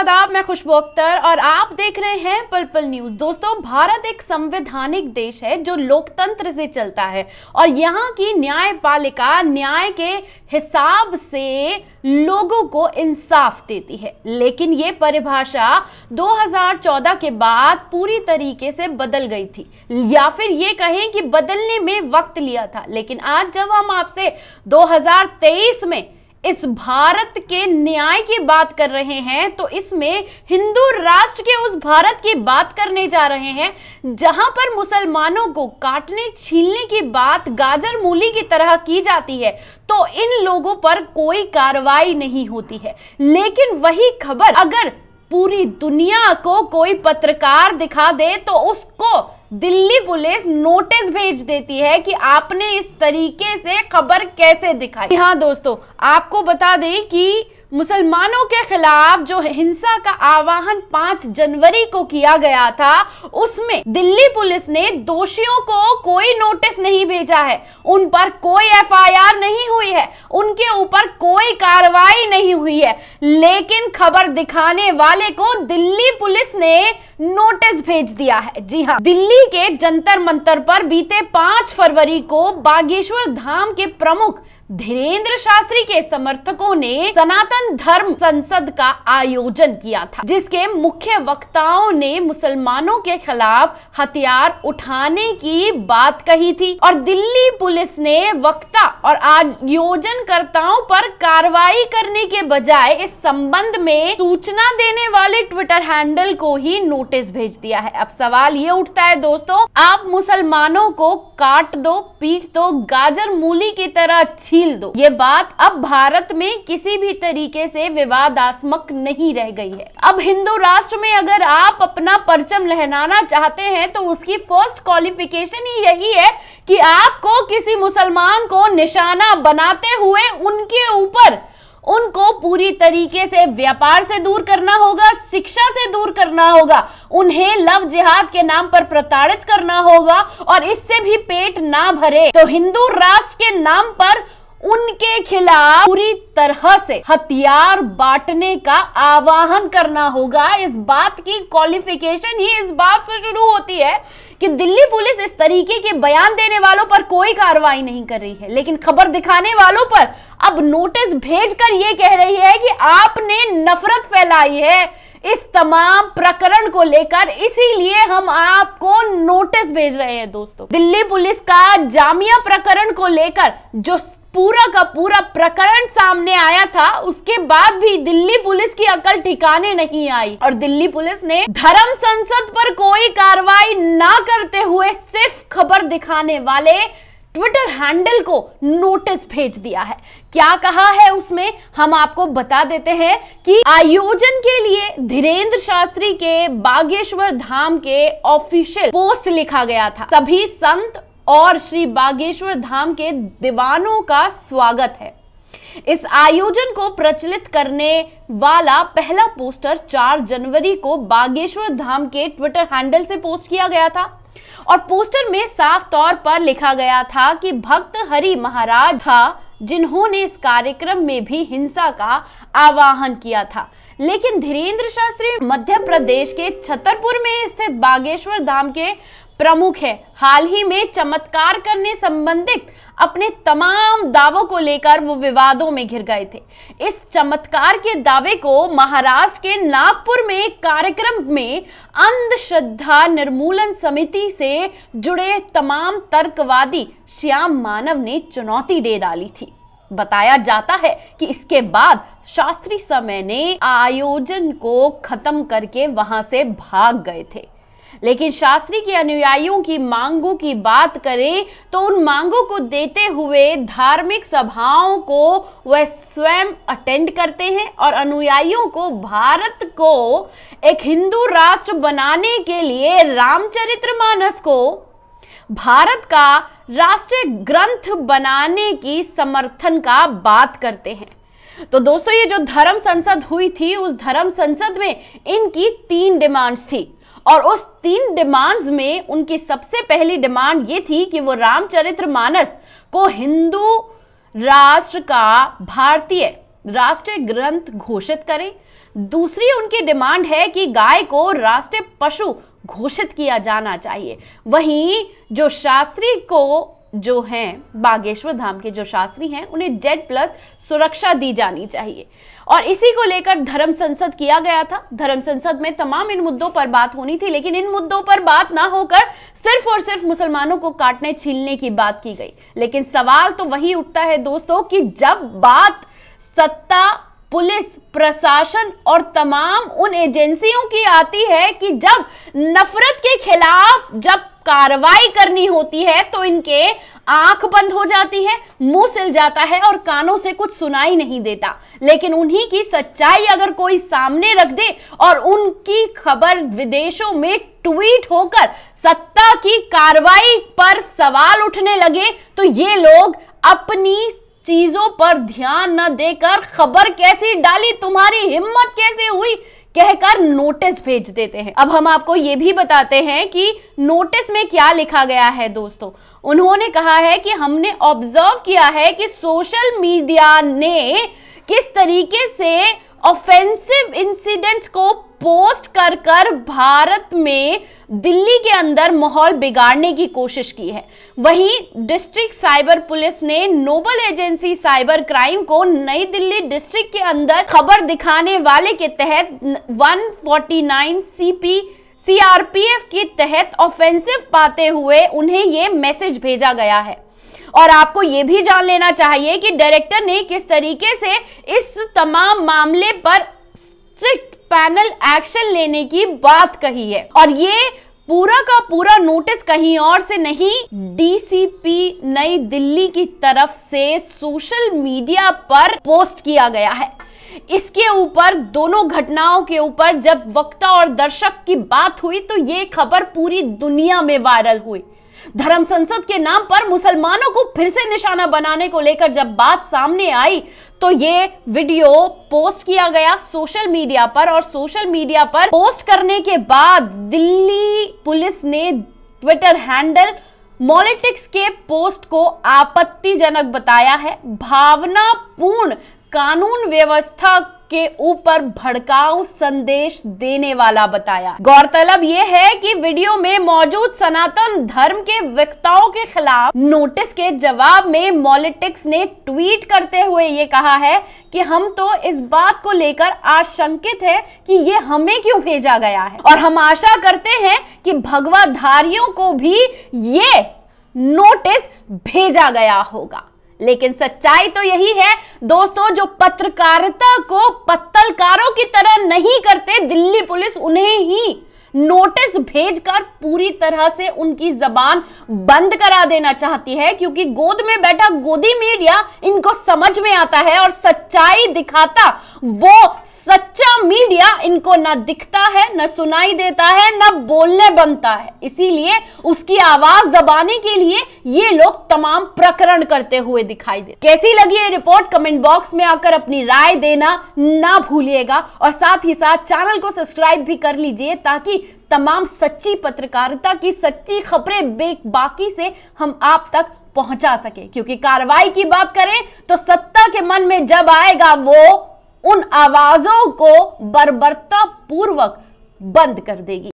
आदाब मैं खुशबू अख्तर और आप देख रहे हैं पल पल न्यूज दोस्तों भारत एक संवैधानिक देश है जो लोकतंत्र से चलता है और यहाँ की न्यायपालिका न्याय के हिसाब से लोगों को इंसाफ देती है लेकिन ये परिभाषा 2014 के बाद पूरी तरीके से बदल गई थी या फिर ये कहें कि बदलने में वक्त लिया था लेकिन आज जब हम आपसे 2023 में इस भारत के न्याय की बात कर रहे हैं तो इसमें हिंदू राष्ट्र के उस भारत की बात करने जा रहे हैं जहां पर मुसलमानों को काटने छीलने की बात गाजर मूली की तरह की जाती है तो इन लोगों पर कोई कार्रवाई नहीं होती है लेकिन वही खबर अगर पूरी दुनिया को कोई पत्रकार दिखा दे तो उसको दिल्ली पुलिस नोटिस भेज देती है कि आपने इस तरीके से खबर कैसे दिखाई हाँ दोस्तों आपको बता दें कि मुसलमानों के खिलाफ जो हिंसा का आवाहन 5 जनवरी को किया गया था उसमें दिल्ली पुलिस ने दोषियों को कोई नोटिस नहीं भेजा है उन पर कोई एफआईआर नहीं हुई है उनके ऊपर कोई कार्रवाई नहीं हुई है लेकिन खबर दिखाने वाले को दिल्ली पुलिस ने नोटिस भेज दिया है जी हाँ दिल्ली के जंतर मंतर पर बीते 5 फरवरी को बागेश्वर धाम के प्रमुख धीरेन्द्र शास्त्री के समर्थकों ने सनातन धर्म संसद का आयोजन किया था जिसके मुख्य वक्ताओं ने मुसलमानों के खिलाफ हथियार उठाने की बात कही थी और दिल्ली पुलिस ने वक्ता और आयोजनकर्ताओं पर कार्रवाई करने के बजाय इस संबंध में सूचना देने वाले ट्विटर हैंडल को ही नोटिस भेज दिया है अब सवाल ये उठता है दोस्तों आप मुसलमानों को काट दो पीट दो गाजर मूली की तरह छी ढील दो ये बात अब भारत में किसी भी तरीके से विवादास्मक नहीं रह गई है अब हिंदू राष्ट्र में अगर आप अपना परचम लहनाना चाहते हैं तो उसकी फर्स्ट क्वालिफिकेशन ही यही है कि आपको किसी मुसलमान को निशाना बनाते हुए उनके ऊपर उनको पूरी तरीके से व्यापार से दूर करना होगा शिक्षा से दूर करना होगा उन्हें लव जिहाद के नाम पर प्रताड़ित करना होगा और इससे भी पेट ना भरे तो हिंदू राष्ट्र के नाम पर के खिलाफ पूरी तरह से हथियार बांटने का आवाहन करना होगा इस बात की क्वालिफिकेशन ही इस बात से शुरू होती है कि दिल्ली पुलिस इस तरीके के बयान देने वालों पर कोई कार्रवाई नहीं कर रही है लेकिन खबर दिखाने वालों पर अब नोटिस भेजकर यह कह रही है कि आपने नफरत फैलाई है इस तमाम प्रकरण को लेकर इसीलिए हम आपको नोटिस भेज रहे हैं दोस्तों दिल्ली पुलिस का जामिया प्रकरण को लेकर जो पूरा का पूरा प्रकरण सामने आया था उसके बाद भी दिल्ली पुलिस की अकल ठिकाने नहीं आई और दिल्ली पुलिस ने धर्म संसद पर कोई कार्रवाई ना करते हुए सिर्फ खबर दिखाने वाले ट्विटर हैंडल को नोटिस भेज दिया है क्या कहा है उसमें हम आपको बता देते हैं कि आयोजन के लिए धीरेन्द्र शास्त्री के बागेश्वर धाम के ऑफिशियल पोस्ट लिखा गया था सभी संत और श्री बागेश्वर धाम के दीवानों का स्वागत है इस आयोजन को प्रचलित करने वाला पहला पोस्टर 4 जनवरी को बागेश्वर धाम के ट्विटर हैंडल से पोस्ट किया गया था और पोस्टर में साफ तौर पर लिखा गया था कि भक्त हरि महाराज था जिन्होंने इस कार्यक्रम में भी हिंसा का आवाहन किया था लेकिन धीरेन्द्र शास्त्री मध्य प्रदेश के छतरपुर में स्थित बागेश्वर धाम के प्रमुख है हाल ही में चमत्कार करने संबंधित अपने तमाम दावों को लेकर वो विवादों में घिर गए थे इस चमत्कार के दावे को महाराष्ट्र के नागपुर में एक कार्यक्रम में अंधश्रद्धा निर्मूलन समिति से जुड़े तमाम तर्कवादी श्याम मानव ने चुनौती दे डाली थी बताया जाता है कि इसके बाद शास्त्री समय ने आयोजन को खत्म करके वहां से भाग गए थे लेकिन शास्त्री के अनुयायियों की मांगों की बात करें तो उन मांगों को देते हुए धार्मिक सभाओं को वह स्वयं अटेंड करते हैं और अनुयायियों को भारत को एक हिंदू राष्ट्र बनाने के लिए रामचरितमानस को भारत का राष्ट्रीय ग्रंथ बनाने की समर्थन का बात करते हैं तो दोस्तों ये जो धर्म संसद हुई थी उस धर्म संसद में इनकी तीन डिमांड्स थी और उस तीन डिमांड्स में उनकी सबसे पहली डिमांड ये थी कि वो रामचरित्र मानस को हिंदू राष्ट्र का भारतीय राष्ट्रीय ग्रंथ घोषित करें दूसरी उनकी डिमांड है कि गाय को राष्ट्रीय पशु घोषित किया जाना चाहिए वहीं जो शास्त्री को जो हैं बागेश्वर धाम के जो शास्त्री हैं उन्हें जेड प्लस सुरक्षा दी जानी चाहिए और इसी को लेकर धर्म संसद किया गया था धर्म संसद में तमाम इन मुद्दों पर बात होनी थी लेकिन इन मुद्दों पर बात ना होकर सिर्फ और सिर्फ मुसलमानों को काटने छीलने की बात की गई लेकिन सवाल तो वही उठता है दोस्तों कि जब बात सत्ता पुलिस प्रशासन और तमाम उन एजेंसियों की आती है कि जब नफरत के खिलाफ जब कार्रवाई करनी होती है तो इनके आंख बंद हो जाती है मुंह सिल जाता है और कानों से कुछ सुनाई नहीं देता लेकिन उन्हीं की सच्चाई अगर कोई सामने रख दे और उनकी खबर विदेशों में ट्वीट होकर सत्ता की कार्रवाई पर सवाल उठने लगे तो ये लोग अपनी चीजों पर ध्यान न देकर खबर कैसी डाली तुम्हारी हिम्मत कैसे हुई कहकर नोटिस भेज देते हैं अब हम आपको ये भी बताते हैं कि नोटिस में क्या लिखा गया है दोस्तों उन्होंने कहा है कि हमने ऑब्जर्व किया है कि सोशल मीडिया ने किस तरीके से ऑफेंसिव इंसिडेंट्स को पोस्ट कर कर भारत में दिल्ली के अंदर माहौल बिगाड़ने की कोशिश की है वहीं डिस्ट्रिक्ट साइबर पुलिस ने नोबल एजेंसी साइबर क्राइम को नई दिल्ली डिस्ट्रिक्ट के अंदर खबर दिखाने वाले के तहत 149 सीपी सीआरपीएफ के तहत ऑफेंसिव पाते हुए उन्हें ये मैसेज भेजा गया है और आपको ये भी जान लेना चाहिए कि डायरेक्टर ने किस तरीके से इस तमाम मामले पर स्ट्रिक्ट पैनल एक्शन लेने की बात कही है और ये पूरा का पूरा नोटिस कहीं और से नहीं डीसीपी नई दिल्ली की तरफ से सोशल मीडिया पर पोस्ट किया गया है इसके ऊपर दोनों घटनाओं के ऊपर जब वक्ता और दर्शक की बात हुई तो ये खबर पूरी दुनिया में वायरल हुई धर्म संसद के नाम पर मुसलमानों को फिर से निशाना बनाने को लेकर जब बात सामने आई तो ये वीडियो पोस्ट किया गया सोशल मीडिया पर और सोशल मीडिया पर पोस्ट करने के बाद दिल्ली पुलिस ने ट्विटर हैंडल मॉलिटिक्स के पोस्ट को आपत्तिजनक बताया है भावनापूर्ण कानून व्यवस्था के ऊपर भड़काऊ संदेश देने वाला बताया गौरतलब यह है कि वीडियो में मौजूद सनातन धर्म के वक्ताओं के खिलाफ नोटिस के जवाब में मॉलिटिक्स ने ट्वीट करते हुए ये कहा है कि हम तो इस बात को लेकर आशंकित है कि ये हमें क्यों भेजा गया है और हम आशा करते हैं कि भगवाधारियों को भी ये नोटिस भेजा गया होगा लेकिन सच्चाई तो यही है दोस्तों जो पत्रकारिता को पत्तलकारों की तरह नहीं करते दिल्ली पुलिस उन्हें ही नोटिस भेजकर पूरी तरह से उनकी जबान बंद करा देना चाहती है क्योंकि गोद में बैठा गोदी मीडिया इनको समझ में आता है और सच्चाई दिखाता वो सच्चा मीडिया इनको ना दिखता है ना सुनाई देता है ना बोलने बनता है इसीलिए उसकी आवाज दबाने के लिए ये लोग तमाम प्रकरण करते हुए दिखाई दे कैसी लगी ये रिपोर्ट कमेंट बॉक्स में आकर अपनी राय देना ना भूलिएगा और साथ ही साथ चैनल को सब्सक्राइब भी कर लीजिए ताकि तमाम सच्ची पत्रकारिता की सच्ची खबरें बेबाकी से हम आप तक पहुंचा सके क्योंकि कार्रवाई की बात करें तो सत्ता के मन में जब आएगा वो उन आवाजों को बर्बरता पूर्वक बंद कर देगी